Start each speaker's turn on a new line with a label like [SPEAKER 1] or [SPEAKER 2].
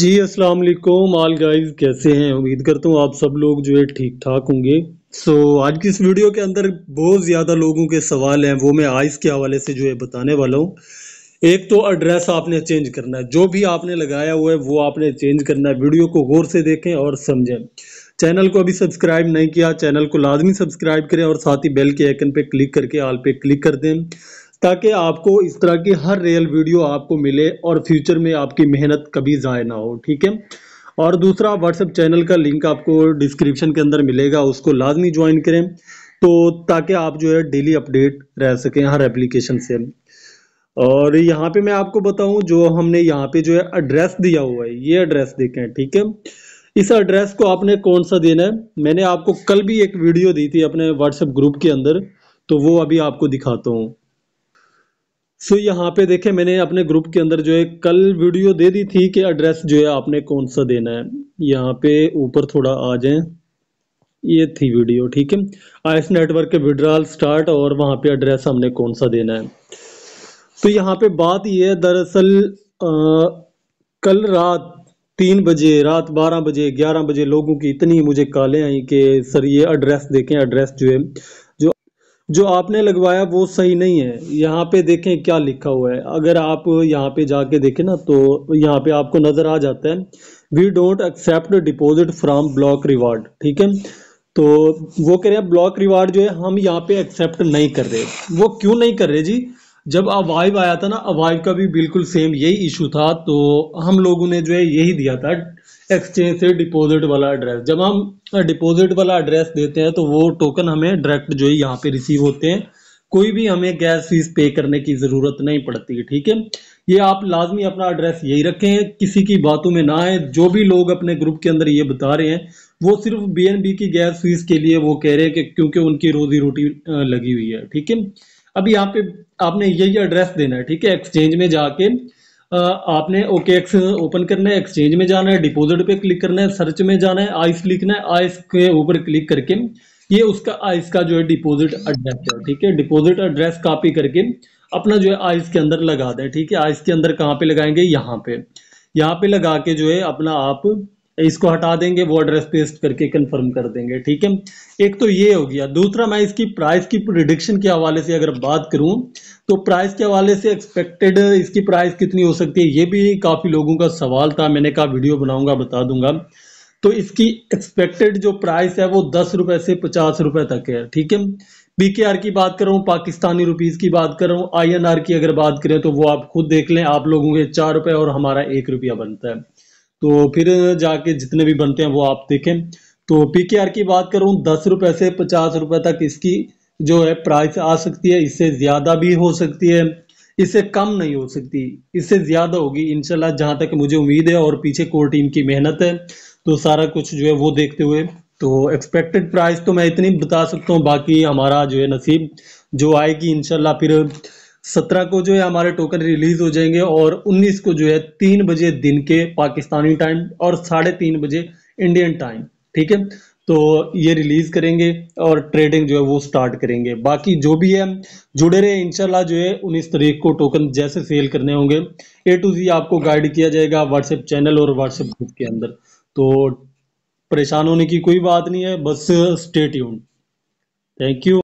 [SPEAKER 1] जी अस्सलाम वालेकुम आल गाइस कैसे हैं उम्मीद करता हूँ आप सब लोग जो है ठीक ठाक होंगे सो so, आज की इस वीडियो के अंदर बहुत ज़्यादा लोगों के सवाल हैं वो मैं आइस के हवाले से जो है बताने वाला हूँ एक तो एड्रेस आपने चेंज करना है जो भी आपने लगाया हुआ है वो आपने चेंज करना है वीडियो को गौर से देखें और समझें चैनल को अभी सब्सक्राइब नहीं किया चैनल को लाजमी सब्सक्राइब करें और साथ ही बेल के आइकन पे क्लिक करके आल पे क्लिक कर दें ताकि आपको इस तरह की हर रियल वीडियो आपको मिले और फ्यूचर में आपकी मेहनत कभी ज़ाय ना हो ठीक है और दूसरा व्हाट्सएप चैनल का लिंक आपको डिस्क्रिप्शन के अंदर मिलेगा उसको लाजमी ज्वाइन करें तो ताकि आप जो है डेली अपडेट रह सकें हर एप्लीकेशन से और यहाँ पे मैं आपको बताऊँ जो हमने यहाँ पे जो है एड्रेस दिया हुआ है ये एड्रेस देखें ठीक है इस एड्रेस को आपने कौन सा देना है मैंने आपको कल भी एक वीडियो दी थी अपने व्हाट्सएप ग्रुप के अंदर तो वो अभी आपको दिखाता हूँ सो so, यहाँ पे देखें मैंने अपने ग्रुप के अंदर जो है कल वीडियो दे दी थी कि एड्रेस जो है आपने कौन सा देना है यहाँ पे ऊपर थोड़ा आ जाए ये थी वीडियो ठीक है आइस नेटवर्क के विड्रॉल स्टार्ट और वहाँ पे एड्रेस हमने कौन सा देना है तो यहाँ पे बात ये है दरअसल कल रात तीन बजे रात बारह बजे ग्यारह बजे लोगों की इतनी मुझे कालें आई कि सर ये एड्रेस देखें एड्रेस जो है जो आपने लगवाया वो सही नहीं है यहाँ पे देखें क्या लिखा हुआ है अगर आप यहाँ पे जाके देखें ना तो यहाँ पे आपको नज़र आ जाता है we don't accept deposit from block reward ठीक है तो वो कह रहे हैं ब्लॉक रिवार्ड जो है हम यहाँ पे एक्सेप्ट नहीं कर रहे वो क्यों नहीं कर रहे जी जब अवाइव आया था ना अवाइव का भी बिल्कुल सेम यही इशू था तो हम लोगों ने जो है यही दिया था एक्सचेंज से डिपॉजिट वाला एड्रेस जब हम डिपॉजिट वाला एड्रेस देते हैं तो वो टोकन हमें डायरेक्ट जो है यहाँ पे रिसीव होते हैं कोई भी हमें गैस फीस पे करने की ज़रूरत नहीं पड़ती ठीक है ये आप लाजमी अपना एड्रेस यही रखें किसी की बातों में ना आए जो भी लोग अपने ग्रुप के अंदर ये बता रहे हैं वो सिर्फ बीएनबी की गैस फीस के लिए वो कह रहे हैं कि क्योंकि उनकी रोजी रोटी लगी हुई है ठीक है अब यहाँ पे आपने यही एड्रेस देना है ठीक है एक्सचेंज में जाके आपने ओके एक्स ओपन करना है एक्सचेंज में जाना है डिपोजिट पे क्लिक करना है सर्च में जाना है आइस लिखना है आइस के ऊपर क्लिक करके ये उसका आइस का जो है डिपोजिट एड्रेस है ठीक है डिपोजिट एड्रेस कॉपी करके अपना जो है आइस के अंदर लगा दें ठीक है आइस के अंदर कहाँ पे लगाएंगे यहाँ पे यहाँ पे लगा के जो है अपना आप इसको हटा देंगे वो एड्रेस पेस्ट करके कंफर्म कर देंगे ठीक है एक तो ये हो गया दूसरा मैं इसकी प्राइस की प्रिडिक्शन के हवाले से अगर बात करूं तो प्राइस के हवाले से एक्सपेक्टेड इसकी प्राइस कितनी हो सकती है ये भी काफ़ी लोगों का सवाल था मैंने कहा वीडियो बनाऊंगा बता दूंगा तो इसकी एक्सपेक्टेड जो प्राइस है वो दस से पचास तक है ठीक है बी की बात कर रहा हूँ पाकिस्तानी रुपीज़ की बात कर रहा हूँ आईएनआर की अगर बात करें तो वो आप खुद देख लें आप लोगों के चार रुपये और हमारा एक रुपया बनता है तो फिर जाके जितने भी बनते हैं वो आप देखें तो पीकेआर की बात करूं दस रुपये से पचास रुपये तक इसकी जो है प्राइस आ सकती है इससे ज़्यादा भी हो सकती है इससे कम नहीं हो सकती इससे ज़्यादा होगी इनशाला जहाँ तक मुझे उम्मीद है और पीछे कोर टीम की मेहनत है तो सारा कुछ जो है वो देखते हुए तो एक्सपेक्टेड प्राइस तो मैं इतनी बता सकता हूँ बाकी हमारा जो है नसीब जो आएगी इनशाला फिर सत्रह को जो है हमारे टोकन रिलीज हो जाएंगे और उन्नीस को जो है तीन बजे दिन के पाकिस्तानी टाइम और साढ़े तीन बजे इंडियन टाइम ठीक है तो ये रिलीज करेंगे और ट्रेडिंग जो है वो स्टार्ट करेंगे बाकी जो भी है जुड़े रहे इंशाल्लाह जो है उन्नीस तारीख को टोकन जैसे सेल करने होंगे ए टू जी आपको गाइड किया जाएगा व्हाट्सएप चैनल और व्हाट्सएप ग्रुप के अंदर तो परेशान होने की कोई बात नहीं है बस स्टेट यून थैंक यू